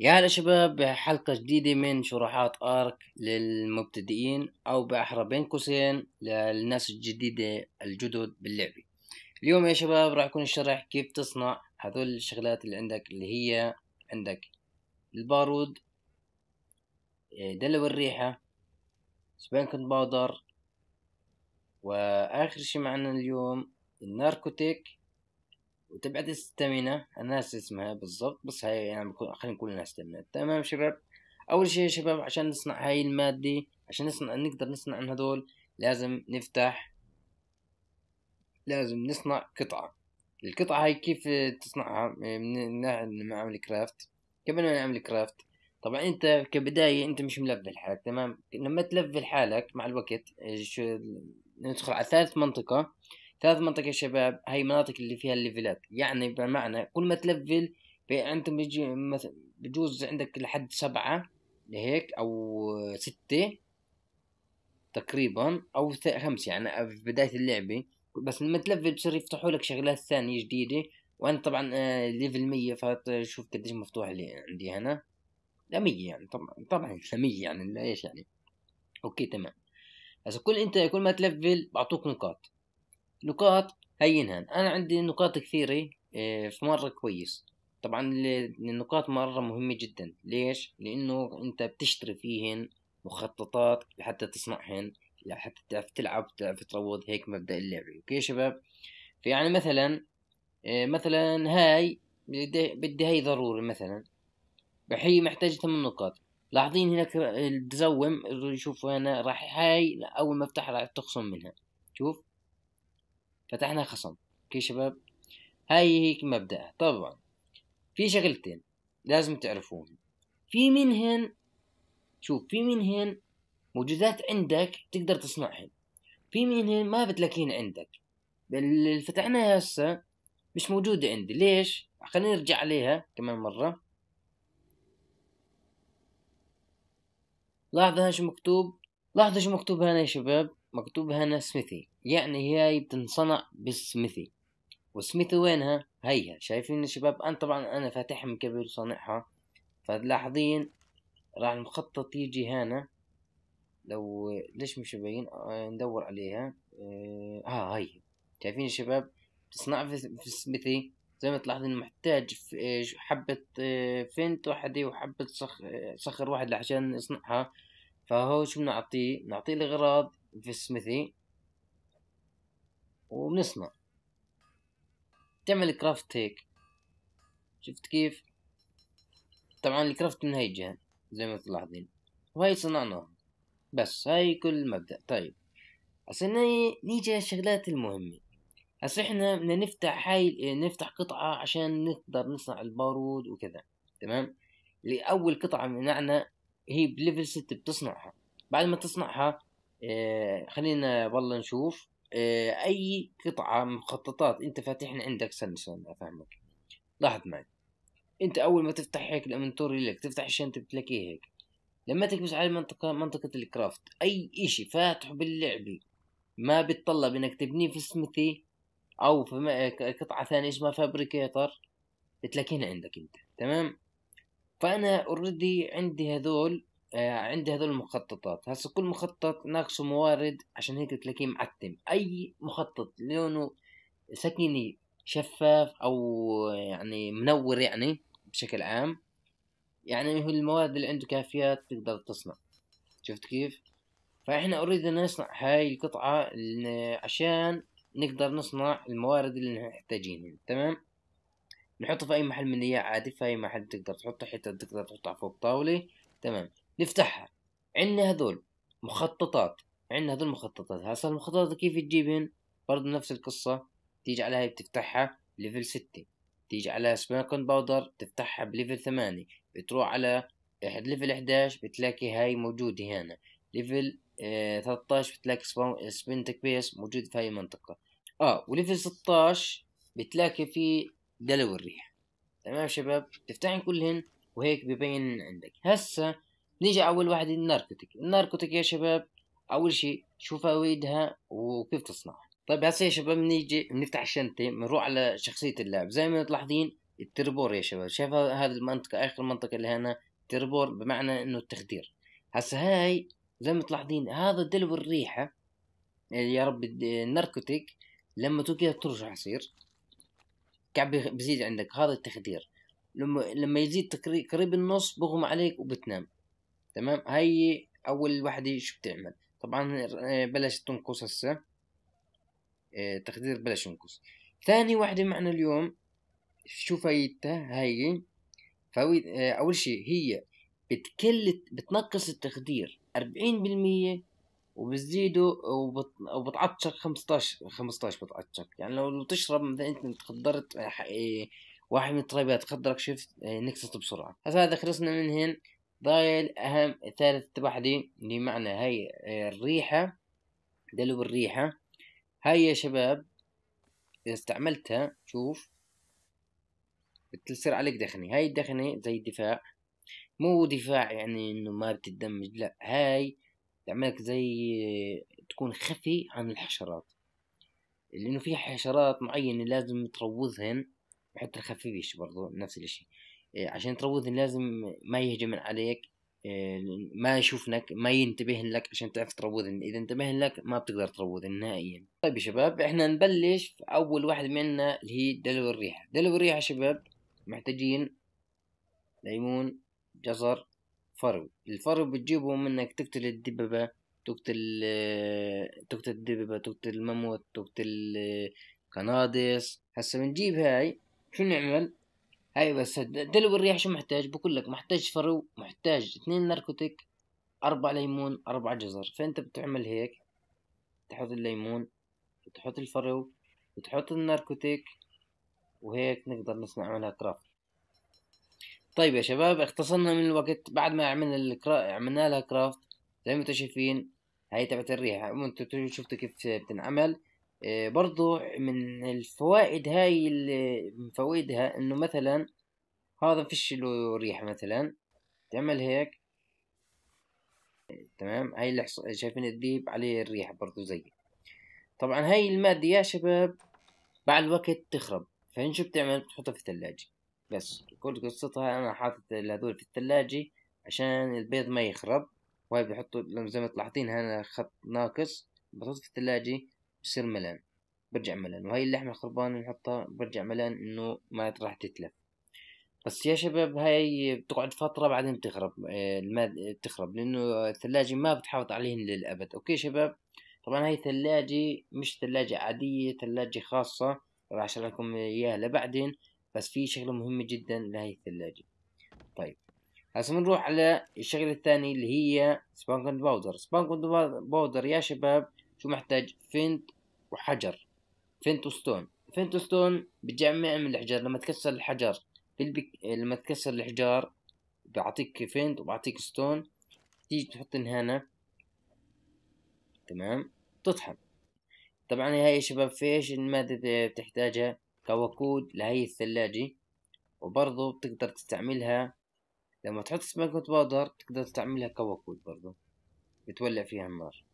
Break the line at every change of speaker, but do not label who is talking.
يا هلا شباب بحلقة جديدة من شروحات آرك للمبتدئين أو بأحرى بين قوسين للناس الجديدة الجدد باللعبة اليوم يا شباب راح يكون الشرح كيف تصنع هذول الشغلات اللي عندك اللي هي عندك البارود دلو الريحة سبانكن باودر وآخر شي معنا اليوم الناركوتيك وتبعت الستامينا الناس اسمها بالضبط بس هاي يعني بكون خلينا نقول الناس ستامينا تمام شباب اول شيء يا شباب عشان نصنع هاي المادة عشان نصنع نقدر نصنع من هذول لازم نفتح لازم نصنع قطعة القطعة هاي كيف تصنعها من ناحية نعمل كرافت قبل ما نعمل كرافت طبعا انت كبداية انت مش ملفل حالك تمام لما تلفل حالك مع الوقت ندخل على ثالث منطقة ثلاث منطقة يا شباب هاي مناطق اللي فيها الليفلات يعني بمعنى كل ما تلفل انت بيجي مثلا بجوز عندك لحد سبعة هيك او ستة تقريبا او خمسة يعني في بداية اللعبة بس لما تلفل بصير يفتحوا لك شغلات ثانية جديدة وانا طبعا ليفل آه، مية فشوف قديش مفتوح لي عندي هنا لا مية يعني طبعا طبعا مية يعني ليش يعني اوكي تمام هسا كل انت كل ما تلفل بعطوك نقاط نقاط هينها انا عندي نقاط كثيره آه، في مره كويس طبعا النقاط مرة مهمة جدا ليش؟ لأنه أنت بتشتري فيهن مخططات لحتى تصنعهن لحتى تعرف تلعب تعرف تروض هيك مبدأ اللعبة أوكي شباب؟ فيعني مثلا آه، مثلا هاي بدي, هاي ضروري مثلا هي محتاجة ثمان نقاط لاحظين هناك التزوم شوفوا هنا راح هاي أول ما افتحها راح تخصم منها شوف فتحنا خصم اوكي شباب هاي هيك مبدأها طبعا في شغلتين لازم تعرفوهم في منهن شوف في منهن موجودات عندك تقدر تصنعهن في منهن ما بتلاقين عندك اللي فتحناها هسه مش موجودة عندي ليش؟ خليني ارجع عليها كمان مرة لاحظوا شو مكتوب لاحظوا شو مكتوب هنا يا شباب مكتوب هنا سميثي يعني هاي بتنصنع بالسميثي والسميثي وينها هيها شايفين الشباب انا طبعا انا فاتحها من قبل صانعها فلاحظين راح المخطط يجي هنا لو ليش مش باين آه، ندور عليها اه, هاي آه، شايفين الشباب تصنع في, السميثي زي ما تلاحظين محتاج آه، حبة فنت وحدة وحبة صخر واحد عشان نصنعها فهو شو بنعطيه نعطيه الأغراض في السميثي ونصنع تعمل كرافت هيك شفت كيف طبعا الكرافت من هاي الجهة زي ما تلاحظين وهي صنعناها بس هاي كل المبدأ طيب عشان نيجي للشغلات المهمة هسا احنا بدنا نفتح هاي يعني نفتح قطعة عشان نقدر نصنع البارود وكذا تمام لأول قطعة منعنا هي بليفل ست بتصنعها بعد ما تصنعها آه، خلينا والله نشوف آه، اي قطعه مخططات انت فاتحنا عندك سنة افهمك لاحظ معي انت اول ما تفتح هيك الامنتور لك تفتح الشنطه بتلاقيه هيك لما تكبس على منطقه منطقه الكرافت اي اشي فاتحه باللعبه ما بتطلب انك تبنيه في سميثي او في قطعه ثانيه اسمها فابريكيتر بتلاقيهن عندك انت تمام فانا اوريدي عندي هذول آه، عندي هذول المخططات هسه كل مخطط ناقصه موارد عشان هيك تلاقيه معتم اي مخطط لونه سكني شفاف او آه، يعني منور يعني بشكل عام يعني هو المواد اللي عنده كافيات تقدر تصنع شفت كيف فاحنا اوريد نصنع هاي القطعة عشان نقدر نصنع الموارد اللي محتاجينها تمام نحطه في اي محل من اياه عادي في اي محل تقدر تحطه حتى تقدر تحطه فوق طاولة تمام نفتحها عندنا هذول مخططات عندنا هذول المخططات هسه المخططات كيف تجيبهن برضه نفس القصة تيجي على هاي بتفتحها ليفل ستة تيجي على سماكن باودر تفتحها بليفل ثمانية بتروح على ليفل 11 بتلاقي هاي موجودة هنا ليفل آه 13 بتلاقي سبنتك بيس موجود في هاي المنطقة اه وليفل 16 بتلاقي في دلو الريح تمام شباب تفتحن كلهن وهيك ببين عندك هسه نيجي أول واحد الناركوتيك الناركوتيك يا شباب أول شيء شوف فوائدها وكيف تصنعها طيب هسه يا شباب نيجي نفتح الشنطة بنروح على شخصية اللاعب زي ما تلاحظين التربور يا شباب شايف هذه المنطقة آخر منطقة اللي هنا تربور بمعنى إنه التخدير هسه هاي زي ما تلاحظين هذا دلو الريحة يعني يا رب الناركوتيك لما تو ترجع تصير كعب بزيد عندك هذا التخدير لما لما يزيد قريب النص بغم عليك وبتنام تمام هاي اول وحده شو بتعمل طبعا آه، بلشت تنقص هسه آه، تقدير بلش ينقص ثاني وحده معنا اليوم شو فايدتها هاي فويد آه، اول شيء هي بتكل بتنقص التخدير 40% وبتزيده وبت... وبتعطشك 15 15 بتعطشك يعني لو تشرب مثلا انت تخدرت واحد من الترابيات خدرك شفت نكسط بسرعه هسا هذا خلصنا من هين ضايل أهم ثالث تبحدي اللي معنى هاي آه، الريحة دلو الريحة هاي يا شباب إذا استعملتها شوف بتصير عليك دخنة هاي الدخنة زي الدفاع مو دفاع يعني إنه ما بتدمج لا هاي تعملك زي آه، تكون خفي عن الحشرات لأنه في حشرات معينة لازم تروضهن بحيث تخففش برضو نفس الاشي إيه، عشان تروض لازم ما يهجم عليك إيه، ما يشوفنك ما ينتبه لك عشان تعرف تروض اذا انتبه لك ما بتقدر تروض نهائيا طيب يا شباب احنا نبلش اول واحد منا اللي هي دلو الريحه دلو الريحه يا شباب محتاجين ليمون جزر فرو الفرو بتجيبه منك تقتل الدببة تقتل إيه، تقتل الدببة تقتل المموت تقتل قناص هسا بنجيب هاي شو نعمل اي أيوة، بس دلو الريح شو محتاج بقول لك محتاج فرو محتاج اثنين ناركوتيك اربع ليمون اربع جزر فانت بتعمل هيك تحط الليمون وتحط الفرو وتحط الناركوتيك وهيك نقدر نصنع منها كرافت طيب يا شباب اختصرنا من الوقت بعد ما عملنا الكرا... عملنا لها كرافت زي ما انتم شايفين هاي تبعت الريحه وانتم شفتوا كيف بتنعمل آه، برضو من الفوائد هاي اللي من فوائدها انه مثلا هذا فيش له ريحة مثلا تعمل هيك تمام هاي اللي شايفين الديب عليه الريحة برضو زي طبعا هاي المادة يا شباب مع الوقت تخرب فين شو بتعمل بتحطها في الثلاجة بس كل قصتها انا حاطط هذول في الثلاجة عشان البيض ما يخرب وهي بحطه زي ما تلاحظين هنا خط ناقص بحطه في الثلاجة بصير ملان برجع ملان وهي اللحمة الخربانة نحطها برجع ملان انه ما راح تتلف بس يا شباب هاي بتقعد فترة بعدين بتخرب آه، الماد بتخرب لأنه الثلاجة ما بتحافظ عليهن للأبد أوكي شباب طبعا هاي ثلاجة مش ثلاجة عادية ثلاجة خاصة راح أشرح لكم إياها لبعدين بس في شغلة مهمة جدا لهي الثلاجة طيب هسه بنروح على الشغلة الثانية اللي هي سبانكند باودر سبانكند باودر يا شباب شو محتاج فنت وحجر فينتوستون فينتوستون بتجمع من الحجر لما تكسر الحجر في البك... لما تكسر الحجار بعطيك فينت وبعطيك ستون تيجي تحط هنا تمام تطحن طبعا هاي يا شباب فيش المادة بتحتاجها كوقود لهي الثلاجة وبرضه بتقدر تستعملها لما تحط سماكة باودر تقدر تستعملها كوقود برضه بتولع فيها النار